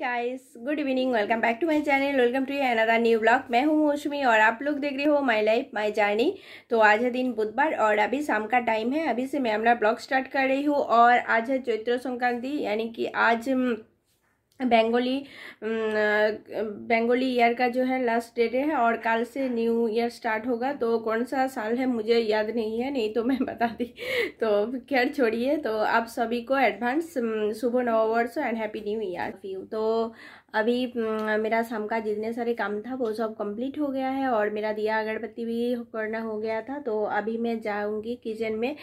Guys good evening welcome back to my channel welcome to another new blog मैं हूँ मौसमी और आप लोग देख रहे हो माय लाइफ माय जर्नी तो आज है दिन बुधवार और अभी शाम का टाइम है अभी से मैं अपना ब्लॉग स्टार्ट कर रही हूँ और आज है चैत्र संक्रांति यानी कि आज बेंगोली बेंगोली ईयर का जो है लास्ट डेट है और कल से न्यू ईयर स्टार्ट होगा तो कौन सा साल है मुझे याद नहीं है नहीं तो मैं बता दी तो खैर छोड़िए तो आप सभी को एडवांस शुभ नववर्ष एंड हैप्पी न्यू ईयर तो अभी मेरा शाम का जितने सारे काम था वो सब कंप्लीट हो गया है और मेरा दिया अगरबत्ती भी करना हो गया था तो अभी मैं जाऊंगी किचन में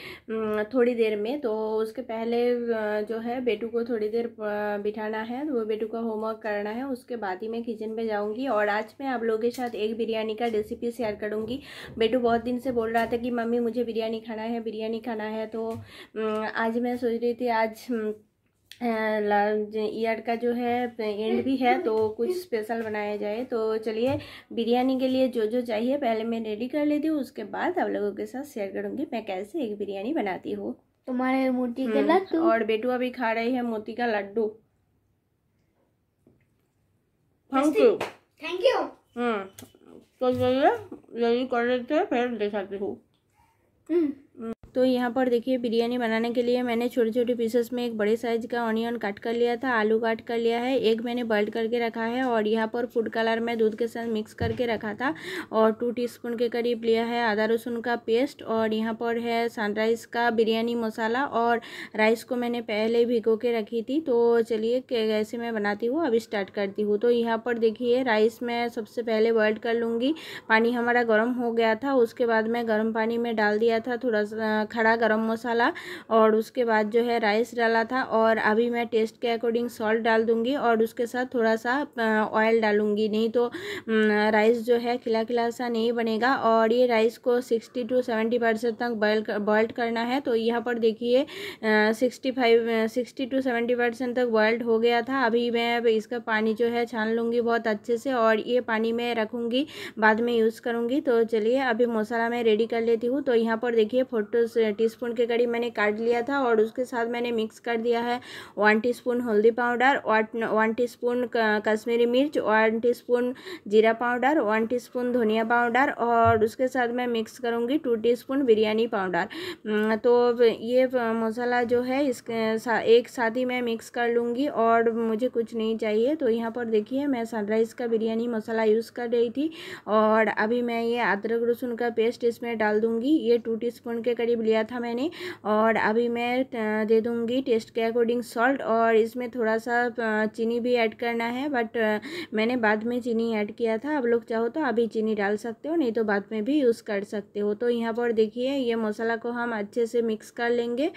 थोड़ी देर में तो उसके पहले जो है बेटू को थोड़ी देर बिठाना है तो वो बेटू का होमवर्क करना है उसके बाद ही मैं किचन में जाऊंगी और आज मैं आप लोगों के साथ एक बिरयानी का रेसिपी शेयर करूँगी बेटू बहुत दिन से बोल रहा था कि मम्मी मुझे बिरयानी खाना है बिरयानी खाना है तो आज मैं सोच रही थी आज ईयर का जो है एंड भी है तो कुछ स्पेशल बनाया जाए तो चलिए बिरयानी के लिए जो जो चाहिए पहले मैं रेडी कर लेती हूँ उसके बाद आप लोगों के साथ शेयर करूँगी मैं कैसे एक बिरयानी बनाती हूँ तुम्हारे मोती के हम्म, लड्डू और बेटू अभी खा रही है मोती का laddu thank you thank you hmm तो चलिए यही कर लेते हैं फिर दिखाती हूँ हम्म। तो यहाँ पर देखिए बिरयानी बनाने के लिए मैंने छोटे छोटे पीसेस में एक बड़े साइज का ऑनियन काट कर लिया था आलू काट कर लिया है एक मैंने बॉइल करके रखा है और यहाँ पर फूड कलर में दूध के साथ मिक्स करके रखा था और टू टीस्पून के करीब लिया है आधा रसून का पेस्ट और यहाँ पर है सनराइज़ का बिरयानी मसाला और राइस को मैंने पहले भिगो के रखी थी तो चलिए कैसे मैं बनाती हूँ अब स्टार्ट करती हूँ तो यहाँ पर देखिए राइस मैं सबसे पहले बॉइल कर लूँगी पानी हमारा गर्म हो गया था उसके बाद मैं गर्म पानी में डाल दिया था थोड़ा सा खड़ा गरम मसाला और उसके बाद जो है राइस डाला था और अभी मैं टेस्ट के अकॉर्डिंग सॉल्ट डाल दूँगी और उसके साथ थोड़ा सा ऑयल डालूँगी नहीं तो राइस जो है खिला खिला सा नहीं बनेगा और ये राइस को सिक्सटी टू सेवेंटी परसेंट तक बॉयल बॉयल्ड करना है तो यहाँ पर देखिए sixty five sixty two seventy percent तक बॉयल्ड हो गया था अभी मैं इसका पानी जो है छान लूँगी बहुत अच्छे से और ये पानी मैं रखूँगी बाद में यूज़ करूँगी तो चलिए अभी मसाला मैं रेडी कर लेती हूँ तो यहाँ पर देखिए फोटो टी टीस्पून के करीब मैंने काट लिया था और उसके साथ मैंने मिक्स कर दिया है वन टीस्पून हल्दी पाउडर वन टीस्पून कश्मीरी मिर्च वन टीस्पून जीरा पाउडर वन टीस्पून धनिया पाउडर और उसके साथ मैं मिक्स करूँगी टू स्पून बिरयानी पाउडर तो ये मसाला जो है इसके एक साथ ही मैं मिक्स कर लूँगी और मुझे कुछ नहीं चाहिए तो यहाँ पर देखिए मैं सनराइज़ का बिरयानी मसाला यूज़ कर रही थी और अभी मैं ये अदरक रसून का पेस्ट इसमें डाल दूँगी ये टू टी के करीब लिया था मैंने और अभी मैं दे दूँगी टेस्ट के अकॉर्डिंग सॉल्ट और इसमें थोड़ा सा चीनी भी ऐड करना है बट मैंने बाद में चीनी ऐड किया था आप लोग चाहो तो अभी चीनी डाल सकते हो नहीं तो बाद में भी यूज़ कर सकते हो तो यहाँ पर देखिए ये मसाला को हम अच्छे से मिक्स कर लेंगे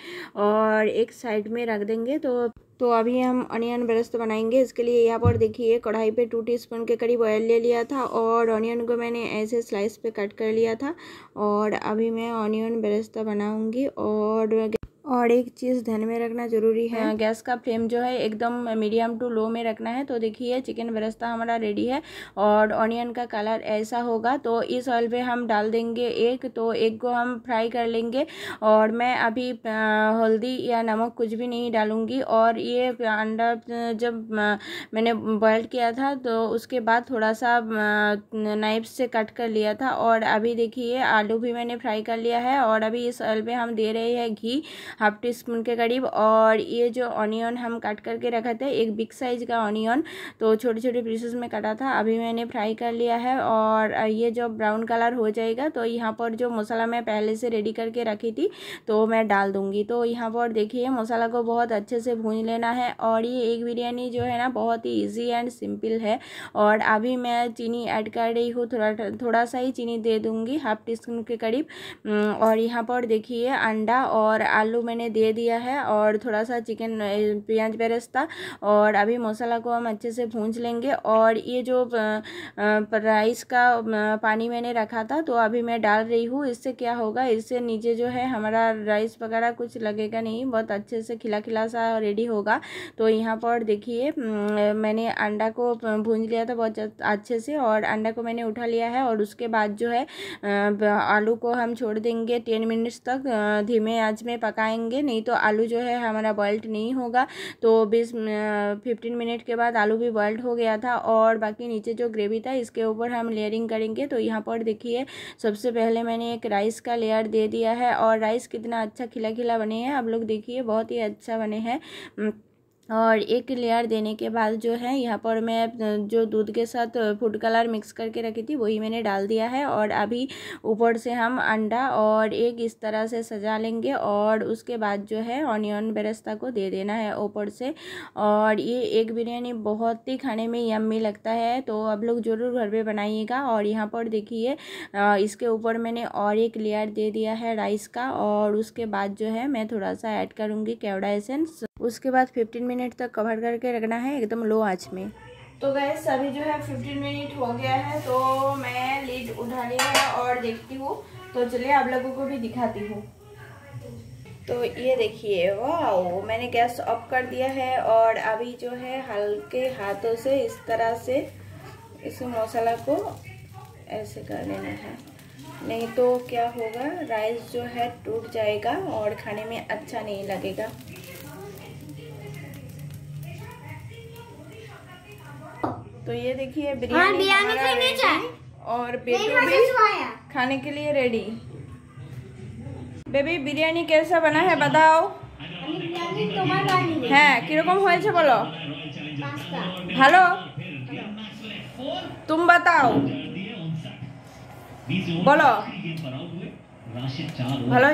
और एक साइड में रख देंगे तो तो अभी हम अनियन ब्रस्त तो बनाएंगे इसके लिए यहाँ पर देखिए कढ़ाई पे टू टीस्पून के करीब ऑयल ले लिया था और ऑनियन को मैंने ऐसे स्लाइस पे कट कर लिया था और अभी मैं ऑनियन ब्रस्त तो बनाऊंगी और और एक चीज़ ध्यान में रखना ज़रूरी है हाँ, गैस का फ्लेम जो है एकदम मीडियम टू लो में रखना है तो देखिए चिकन बरस्ता हमारा रेडी है और ऑनियन का कलर ऐसा होगा तो इस ऑयल पे हम डाल देंगे एक तो एक को हम फ्राई कर लेंगे और मैं अभी हल्दी या नमक कुछ भी नहीं डालूँगी और ये अंडा जब मैंने बॉयल किया था तो उसके बाद थोड़ा सा नाइफ से कट कर लिया था और अभी देखिए आलू भी मैंने फ्राई कर लिया है और अभी इस ऑयल पर हम दे रहे हैं घी हाफ टी स्पून के करीब और ये जो ऑनियन हम काट करके रखा था एक बिग साइज़ का ऑनियन तो छोटे छोटे पीसेस में काटा था अभी मैंने फ्राई कर लिया है और ये जो ब्राउन कलर हो जाएगा तो यहाँ पर जो मसाला मैं पहले से रेडी करके रखी थी तो मैं डाल दूँगी तो यहाँ पर देखिए मसाला को बहुत अच्छे से भून लेना है और ये एक बिरयानी जो है ना बहुत ही ईजी एंड सिंपल है और अभी मैं चीनी ऐड कर रही हूँ थोड़ा थोड़ा सा ही चीनी दे दूँगी हाफ टी स्पून के करीब और यहाँ पर देखिए अंडा और आलू मैंने दे दिया है और थोड़ा सा चिकन प्याज बेरस्ता और अभी मसाला को हम अच्छे से भूंज लेंगे और ये जो राइस का पानी मैंने रखा था तो अभी मैं डाल रही हूँ इससे क्या होगा इससे नीचे जो है हमारा राइस वगैरह कुछ लगेगा नहीं बहुत अच्छे से खिला खिला सा रेडी होगा तो यहाँ पर देखिए मैंने अंडा को भूंज लिया था बहुत अच्छे से और अंडा को मैंने उठा लिया है और उसके बाद जो है आलू को हम छोड़ देंगे टेन मिनट्स तक धीमे आँच में पकाएँ बनाएंगे नहीं तो आलू जो है हमारा बॉइल्ड नहीं होगा तो बीस फिफ्टीन मिनट के बाद आलू भी बॉइल्ड हो गया था और बाकी नीचे जो ग्रेवी था इसके ऊपर हम लेयरिंग करेंगे तो यहाँ पर देखिए सबसे पहले मैंने एक राइस का लेयर दे दिया है और राइस कितना अच्छा खिला खिला बने हैं आप लोग देखिए बहुत ही अच्छा बने हैं और एक लेयर देने के बाद जो है यहाँ पर मैं जो दूध के साथ फूड कलर मिक्स करके रखी थी वही मैंने डाल दिया है और अभी ऊपर से हम अंडा और एक इस तरह से सजा लेंगे और उसके बाद जो है ऑनियन बेरस्ता को दे देना है ऊपर से और ये एक बिरयानी बहुत ही खाने में यम्मी लगता है तो आप लोग ज़रूर घर पर बनाइएगा और यहाँ पर देखिए इसके ऊपर मैंने और एक लेयर दे दिया है राइस का और उसके बाद जो है मैं थोड़ा सा ऐड करूँगी केवड़ा एसेंस उसके बाद फिफ्टीन मिनट तक कवर करके रखना है एकदम लो आँच में तो गए सभी जो है फिफ्टीन मिनट हो गया है तो मैं लीड उठानी है और देखती हूँ तो चलिए आप लोगों को भी दिखाती हूँ तो ये देखिए वाह मैंने गैस ऑफ कर दिया है और अभी जो है हल्के हाथों से इस तरह से इस मसाला को ऐसे कर लेना है नहीं तो क्या होगा राइस जो है टूट जाएगा और खाने में अच्छा नहीं लगेगा तो ये देखिए हाँ, बिरयानी और बेटू भी खाने के लिए रेडी बेबी बिरयानी कैसा बना है बताओ হ্যাঁ কিরকম हो बोलो हेलो तुम बताओ बोलो भलो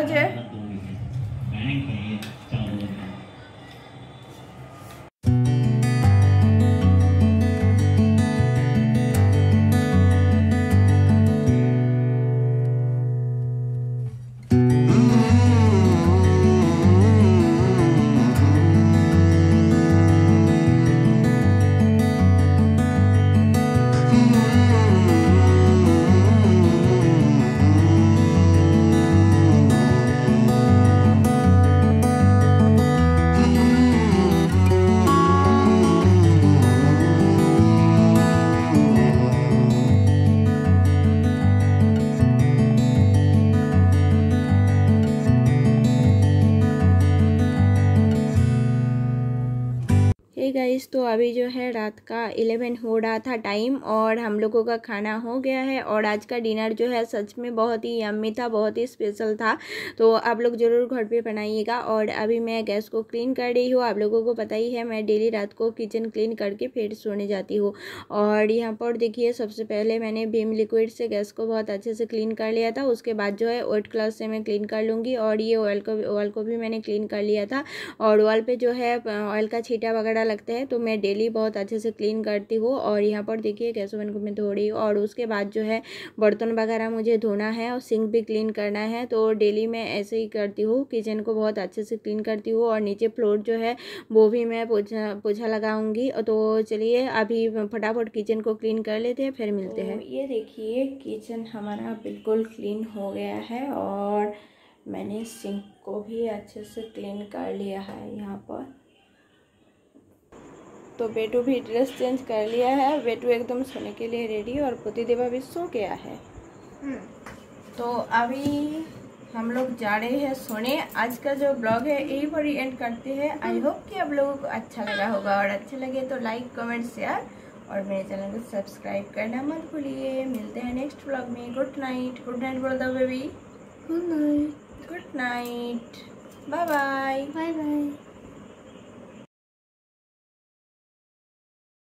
गाइस तो अभी जो है रात का इलेवन हो रहा था टाइम और हम लोगों का खाना हो गया है और आज का डिनर जो है सच में बहुत ही यम्मी था बहुत ही स्पेशल था तो आप लोग ज़रूर घर पे बनाइएगा और अभी मैं गैस को क्लीन कर रही हूँ आप लोगों को पता ही है मैं डेली रात को किचन क्लीन करके फिर सोने जाती हूँ और यहाँ पर देखिए सबसे पहले मैंने भीम लिक्विड से गैस को बहुत अच्छे से क्लीन कर लिया था उसके बाद जो है ओट क्लॉथ से मैं क्लीन कर लूँगी और ये ऑयल को ऑयल को भी मैंने क्लीन कर लिया था और वॉल पर जो है ऑयल का छीटा वगैरह लगता है है तो मैं डेली बहुत अच्छे से क्लीन करती हूँ और यहाँ पर देखिए कैसे मैंने मैं धो रही हूँ और उसके बाद जो है बर्तन वगैरह मुझे धोना है और सिंक भी क्लीन करना है तो डेली मैं ऐसे ही करती हूँ किचन को बहुत अच्छे से क्लीन करती हूँ और नीचे फ्लोर जो है वो भी मैं पोछा पोछा लगाऊंगी तो चलिए अभी फटाफट किचन को क्लीन कर लेते हैं फिर मिलते हैं तो ये देखिए किचन हमारा बिल्कुल क्लीन हो गया है और मैंने सिंक को भी अच्छे से क्लीन कर लिया है यहाँ पर तो बेटू भी ड्रेस चेंज कर लिया है बेटू एकदम सोने के लिए रेडी और पोती देवा भी सो गया है हम्म। तो अभी हम लोग जा रहे हैं सोने आज का जो ब्लॉग है यही पर एंड करते हैं आई होप हम्म। कि आप लोगों को अच्छा लगा होगा और अच्छे लगे तो लाइक कमेंट शेयर और मेरे चैनल को सब्सक्राइब करना मत भूलिए मिलते हैं नेक्स्ट ब्लॉग में गुड नाइट गुड नाइट बोल दो baby good night good night bye bye bye bye